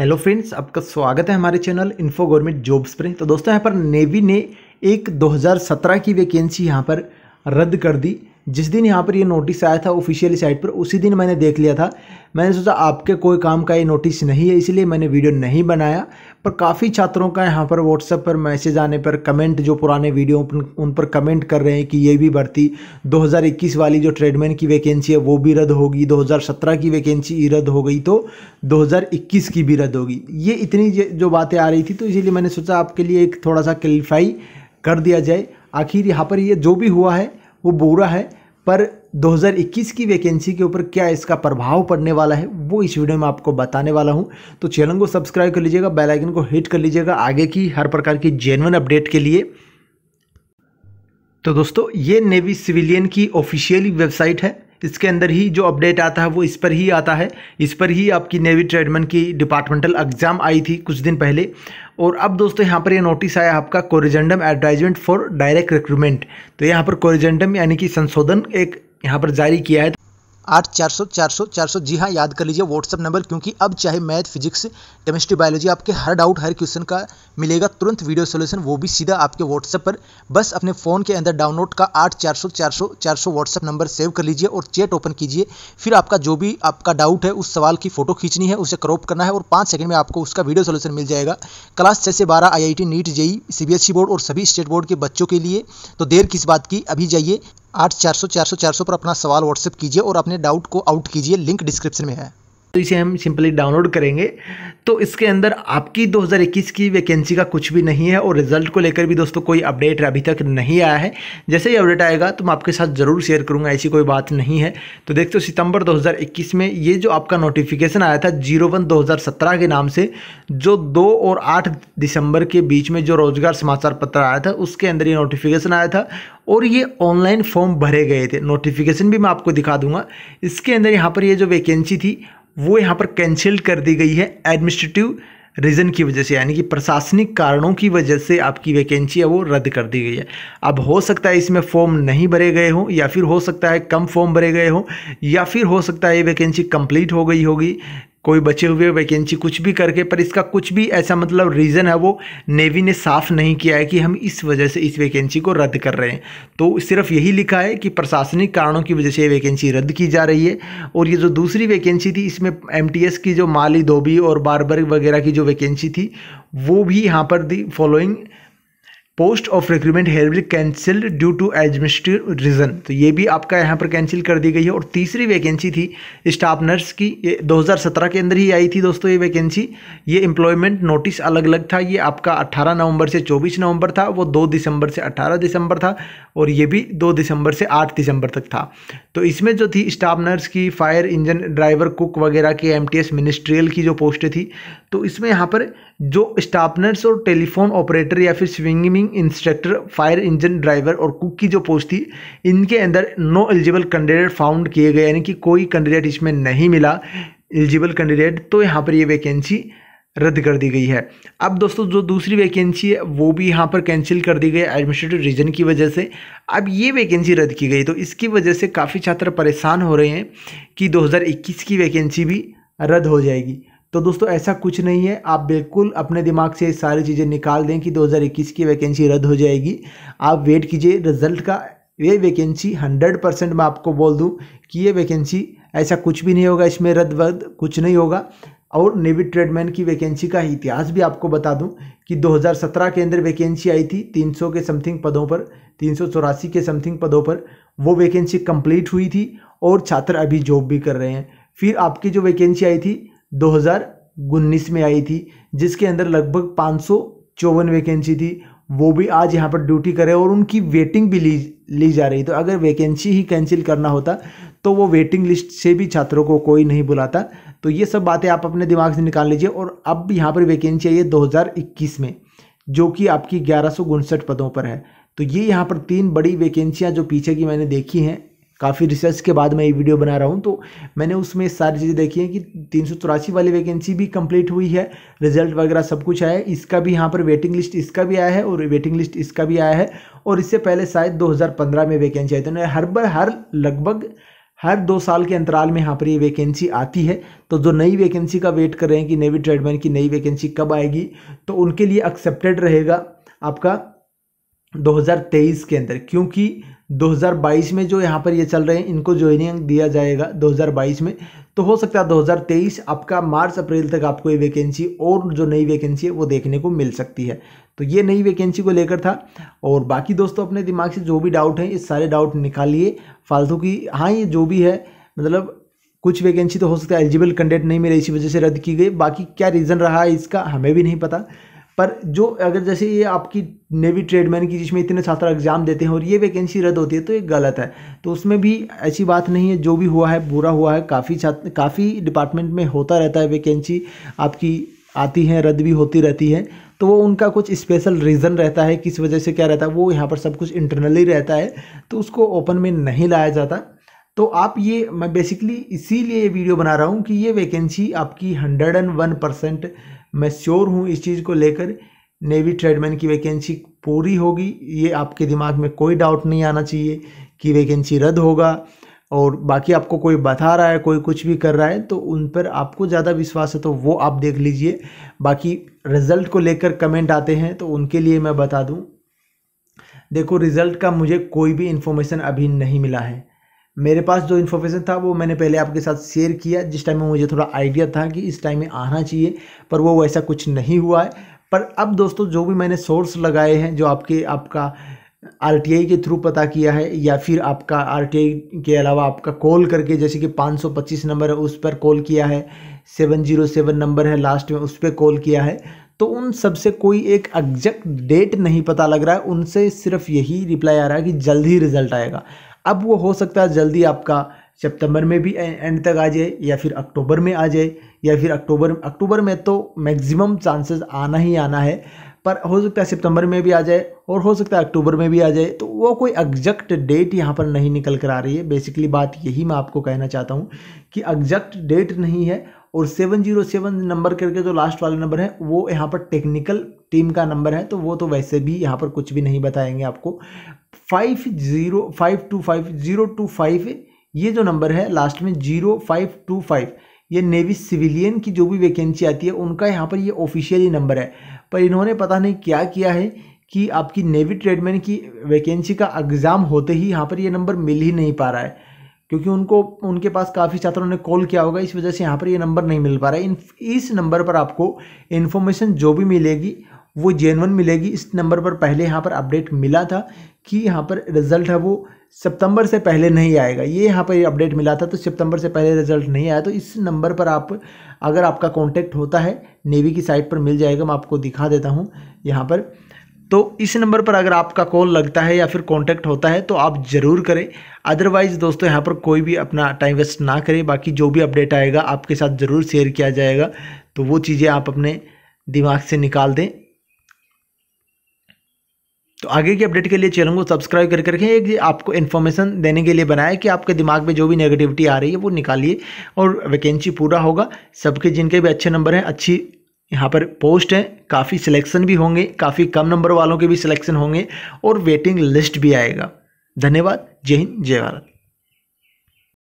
hello friends आपका स्वागत है हमारे चैनल इन्फो गवर्नमेंट जॉब्स पर तो दोस्तों यहाँ पर नेवी ने एक 2017 की वैकेंसी यहाँ पर रद्द कर दी जिस दिन यहाँ पर ये नोटिस आया था ऑफिशियली साइट पर उसी दिन मैंने देख लिया था मैंने सोचा आपके कोई काम का ये नोटिस नहीं है इसलिए मैंने वीडियो नहीं बनाया पर काफ़ी छात्रों का यहाँ पर व्हाट्सएप पर मैसेज आने पर कमेंट जो पुराने वीडियो उन पर कमेंट कर रहे हैं कि ये भी भर्ती 2021 वाली जो ट्रेडमैन की वैकेंसी है वो भी रद्द होगी 2017 की वैकेंसी रद्द हो गई तो 2021 की भी रद्द होगी ये इतनी जो बातें आ रही थी तो इसीलिए मैंने सोचा आपके लिए एक थोड़ा सा क्लिफाई कर दिया जाए आखिर यहाँ पर ये जो भी हुआ है वो बुरा है पर 2021 की वैकेंसी के ऊपर क्या इसका प्रभाव पड़ने वाला है वो इस वीडियो में आपको बताने वाला हूँ तो चैनल को सब्सक्राइब कर लीजिएगा बेल आइकन को हिट कर लीजिएगा आगे की हर प्रकार की जेनवन अपडेट के लिए तो दोस्तों ये नेवी सिविलियन की ऑफिशियली वेबसाइट है इसके अंदर ही जो अपडेट आता है वो इस पर ही आता है इस पर ही आपकी नेवी ट्रेडमैन की डिपार्टमेंटल एग्ज़ाम आई थी कुछ दिन पहले और अब दोस्तों यहाँ पर ये यह नोटिस आया आपका corrigendum advertisement for direct recruitment तो यहाँ पर कोरिजेंडम यानी कि संशोधन एक यहाँ पर जारी किया है आठ चार सौ चार सौ चार सौ जी हाँ याद कर लीजिए व्हाट्सअप नंबर क्योंकि अब चाहे मैथ फिजिक्स केमिस्ट्री बायोलॉजी आपके हर डाउट हर क्वेश्चन का मिलेगा तुरंत वीडियो सोल्यूशन वो भी सीधा आपके व्हाट्सअप पर बस अपने फ़ोन के अंदर डाउनलोड का आठ चार सौ चार सौ चार सौ व्हाट्सअप नंबर सेव कर लीजिए और चैट ओपन कीजिए फिर आपका जो भी आपका डाउट है उस सवाल की फ़ोटो खींचनी है उसे क्रॉप करना है और पाँच सेकंड में आपको उसका वीडियो सोल्यूशन मिल जाएगा क्लास छः से बारह I I T NEET JEE C board और सभी स्टेट बोर्ड के बच्चों के लिए तो देर किस बात की अभी जाइए आठ चार सौ चार सौ चार सौ पर अपना सवाल व्हाट्सएप कीजिए और अपने डाउट को आउट कीजिए लिंक डिस्क्रिप्शन में है तो इसे हम सिंपली डाउनलोड करेंगे तो इसके अंदर आपकी 2021 की वैकेंसी का कुछ भी नहीं है और रिजल्ट को लेकर भी दोस्तों कोई अपडेट अभी तक नहीं आया है जैसे ही अपडेट आएगा तो मैं आपके साथ ज़रूर शेयर करूंगा ऐसी कोई बात नहीं है तो देखते हो सितंबर 2021 में ये जो आपका नोटिफिकेशन आया था जीरो वन दो के नाम से जो दो और आठ दिसंबर के बीच में जो रोजगार समाचार पत्र आया था उसके अंदर ये नोटिफिकेशन आया था और ये ऑनलाइन फॉर्म भरे गए थे नोटिफिकेशन भी मैं आपको दिखा दूंगा इसके अंदर यहाँ पर ये जो वैकेंसी थी वो यहाँ पर कैंसिल कर दी गई है एडमिनिस्ट्रेटिव रीज़न की वजह से यानी कि प्रशासनिक कारणों की वजह से आपकी वैकेंसी है वो रद्द कर दी गई है अब हो सकता है इसमें फॉर्म नहीं भरे गए हों या फिर हो सकता है कम फॉर्म भरे गए हों या फिर हो सकता है ये वैकेंसी कंप्लीट हो गई होगी कोई बचे हुए वैकेंसी कुछ भी करके पर इसका कुछ भी ऐसा मतलब रीज़न है वो नेवी ने साफ नहीं किया है कि हम इस वजह से इस वैकेंसी को रद्द कर रहे हैं तो सिर्फ यही लिखा है कि प्रशासनिक कारणों की वजह से ये वैकेंसी रद्द की जा रही है और ये जो दूसरी वैकेंसी थी इसमें एम की जो माली धोबी और बारबर वगैरह की जो वैकेंसी थी वो भी यहाँ पर the following post of recruitment hereby cancelled due to administrative reason तो ये भी आपका यहाँ पर कैंसिल कर दी गई है और तीसरी वैकेंसी थी स्टाफ नर्स की ये 2017 के अंदर ही आई थी दोस्तों ये वैकेंसी ये एम्प्लॉयमेंट नोटिस अलग अलग था ये आपका 18 नवंबर से 24 नवंबर था वो 2 दिसंबर से 18 दिसंबर था और ये भी 2 दिसंबर से 8 दिसंबर तक था तो इसमें जो थी स्टाफ नर्स की फायर इंजन ड्राइवर कुक वगैरह की एम मिनिस्ट्रियल की जो पोस्ट थी तो इसमें यहाँ पर जो स्टाफ नर्स और टेलीफोन ऑपरेटर या फिर swinging driving instructor fire engine driver और कुक की जो पोस्ट थी इनके अंदर नो एलिजिबल कैंडिडेट फाउंड किए गए यानी कि कोई कैंडिडेट इसमें नहीं मिला एलिजिबल कैंडिडेट तो यहाँ पर ये वैकेंसी रद्द कर दी गई है अब दोस्तों जो दूसरी वैकेंसी है वो भी यहाँ पर कैंसिल कर दी गई एडमिनिस्ट्रेटिव रीजन की वजह से अब ये वैकेंसी रद्द की गई तो इसकी वजह से काफ़ी छात्र परेशान हो रहे हैं कि 2021 की वैकेंसी भी रद्द हो जाएगी तो दोस्तों ऐसा कुछ नहीं है आप बिल्कुल अपने दिमाग से सारी चीज़ें निकाल दें कि 2021 की वैकेंसी रद्द हो जाएगी आप वेट कीजिए रिजल्ट का ये वैकेंसी 100 परसेंट मैं आपको बोल दूं कि ये वैकेंसी ऐसा कुछ भी नहीं होगा इसमें रद्द वद कुछ नहीं होगा और नेवी ट्रेडमैन की वैकेंसी का इतिहास भी आपको बता दूँ कि दो के अंदर वैकेंसी आई थी तीन के समथिंग पदों पर तीन के समथिंग पदों पर वो वैकेंसी कम्प्लीट हुई थी और छात्र अभी जॉब भी कर रहे हैं फिर आपकी जो वैकेंसी आई थी दो में आई थी जिसके अंदर लगभग पाँच चौवन वैकेंसी थी वो भी आज यहाँ पर ड्यूटी करे और उनकी वेटिंग भी ली ली जा रही तो अगर वैकेंसी ही कैंसिल करना होता तो वो वेटिंग लिस्ट से भी छात्रों को कोई नहीं बुलाता तो ये सब बातें आप अपने दिमाग से निकाल लीजिए और अब यहाँ पर वैकेंसी आई है दो में जो कि आपकी ग्यारह पदों पर है तो ये यहाँ पर तीन बड़ी वैकेंसियाँ जो पीछे की मैंने देखी हैं काफ़ी रिसर्च के बाद मैं ये वीडियो बना रहा हूँ तो मैंने उसमें सारी चीज़ें देखी हैं कि तीन वाली वैकेंसी भी कंप्लीट हुई है रिजल्ट वगैरह सब कुछ आया है इसका भी यहाँ पर वेटिंग लिस्ट इसका भी आया है और वेटिंग लिस्ट इसका भी आया है और इससे पहले शायद 2015 में वैकेंसी आई थी तो हर बार हर लगभग हर दो साल के अंतराल में यहाँ पर ये वैकेंसी आती है तो जो नई वैकेंसी का वेट कर रहे हैं कि नेवी ट्रेडमैन की नई वैकेंसी कब आएगी तो उनके लिए एक्सेप्टेड रहेगा आपका 2023 के अंदर क्योंकि 2022 में जो यहाँ पर ये चल रहे हैं इनको ज्वाइनिंग दिया जाएगा 2022 में तो हो सकता है 2023 आपका मार्च अप्रैल तक आपको ये वैकेंसी और जो नई वैकेंसी है वो देखने को मिल सकती है तो ये नई वैकेंसी को लेकर था और बाकी दोस्तों अपने दिमाग से जो भी डाउट हैं ये सारे डाउट निकालिए फालतू की हाँ ये जो भी है मतलब कुछ वैकेंसी तो हो सकता है एलिजिबल कैंडिडेट नहीं मिले इसी वजह से रद्द की गई बाकी क्या रीज़न रहा है इसका हमें भी नहीं पता पर जो अगर जैसे ये आपकी नेवी ट्रेडमैन की जिसमें इतने छात्र एग्ज़ाम देते हैं और ये वैकेंसी रद्द होती है तो ये गलत है तो उसमें भी ऐसी बात नहीं है जो भी हुआ है बुरा हुआ है काफ़ी छात्र काफ़ी डिपार्टमेंट में होता रहता है वैकेंसी आपकी आती हैं रद्द भी होती रहती है तो वो उनका कुछ स्पेशल रीज़न रहता है किस वजह से क्या रहता है वो यहाँ पर सब कुछ इंटरनली रहता है तो उसको ओपन में नहीं लाया जाता तो आप ये मैं बेसिकली इसीलिए ये वीडियो बना रहा हूँ कि ये वैकेंसी आपकी हंड्रेड एंड वन परसेंट मैं श्योर हूँ इस चीज़ को लेकर नेवी ट्रेडमैन की वैकेंसी पूरी होगी ये आपके दिमाग में कोई डाउट नहीं आना चाहिए कि वैकेंसी रद्द होगा और बाकी आपको कोई बता रहा है कोई कुछ भी कर रहा है तो उन पर आपको ज़्यादा विश्वास है तो वो आप देख लीजिए बाकी रिज़ल्ट को लेकर कमेंट आते हैं तो उनके लिए मैं बता दूँ देखो रिज़ल्ट का मुझे कोई भी इन्फॉर्मेशन अभी नहीं मिला है मेरे पास जो इन्फॉर्मेशन था वो मैंने पहले आपके साथ शेयर किया जिस टाइम में मुझे थोड़ा आइडिया था कि इस टाइम में आना चाहिए पर वो वैसा कुछ नहीं हुआ है पर अब दोस्तों जो भी मैंने सोर्स लगाए हैं जो आपके आपका आर के थ्रू पता किया है या फिर आपका आर के अलावा आपका कॉल करके जैसे कि 525 नंबर है उस पर कॉल किया है 707 नंबर है लास्ट में उस पर कॉल किया है तो उन सब से कोई एक एग्जैक्ट डेट नहीं पता लग रहा है उनसे सिर्फ यही रिप्लाई आ रहा है कि जल्द ही रिजल्ट आएगा अब वो हो सकता है जल्दी आपका सितंबर में भी एंड तक आ जाए या फिर अक्टूबर में आ जाए या फिर अक्टूबर अक्टूबर में तो मैक्सिमम चांसेस आना ही आना है पर हो सकता है सितंबर में भी आ जाए और हो सकता है अक्टूबर में भी आ जाए तो वो कोई एग्जैक्ट डेट यहाँ पर नहीं निकल कर आ रही है बेसिकली बात यही मैं आपको कहना चाहता हूँ कि एग्जैक्ट डेट नहीं है और सेवन जीरो सेवन नंबर करके जो लास्ट वाला नंबर है वो यहाँ पर टेक्निकल टीम का नंबर है तो वो तो वैसे भी यहाँ पर कुछ भी नहीं बताएंगे आपको five zero five two five zero two five ये जो नंबर है लास्ट में जीरो फाइव टू फाइव ये नेवी सिविलियन की जो भी वैकेंसी आती है उनका यहाँ पर ये ऑफिशियली नंबर है पर इन्होंने पता नहीं क्या किया है कि आपकी नेवी ट्रेडमैन की वैकेंसी का एग्ज़ाम होते ही यहाँ पर ये नंबर मिल ही नहीं पा रहा है क्योंकि उनको उनके पास काफ़ी छात्रों ने कॉल किया होगा इस वजह से यहाँ पर ये नंबर नहीं मिल पा रहा है इस नंबर पर आपको इन्फॉर्मेशन जो भी मिलेगी वो जेनवन मिलेगी इस नंबर पर पहले यहाँ पर अपडेट मिला था कि यहाँ पर रिजल्ट है वो सितंबर से पहले नहीं आएगा ये यहाँ पर अपडेट मिला था तो सितंबर से पहले रिजल्ट नहीं आया तो इस नंबर पर आप अगर आपका कॉन्टेक्ट होता है नेवी की साइट पर मिल जाएगा मैं आपको दिखा देता हूँ यहाँ पर तो इस नंबर पर अगर आपका कॉल लगता है या फिर कांटेक्ट होता है तो आप ज़रूर करें अदरवाइज़ दोस्तों यहाँ पर कोई भी अपना टाइम वेस्ट ना करें बाकी जो भी अपडेट आएगा आपके साथ ज़रूर शेयर किया जाएगा तो वो चीज़ें आप अपने दिमाग से निकाल दें तो आगे की अपडेट के लिए चैनल को सब्सक्राइब करके रखें एक आपको इन्फॉर्मेशन देने के लिए बनाया कि आपके दिमाग में जो भी नेगेटिविटी आ रही है वो निकालिए और वैकेंसी पूरा होगा सबके जिनके भी अच्छे नंबर हैं अच्छी यहाँ पर पोस्ट हैं काफ़ी सिलेक्शन भी होंगे काफ़ी कम नंबर वालों के भी सिलेक्शन होंगे और वेटिंग लिस्ट भी आएगा धन्यवाद जय हिंद जय भारत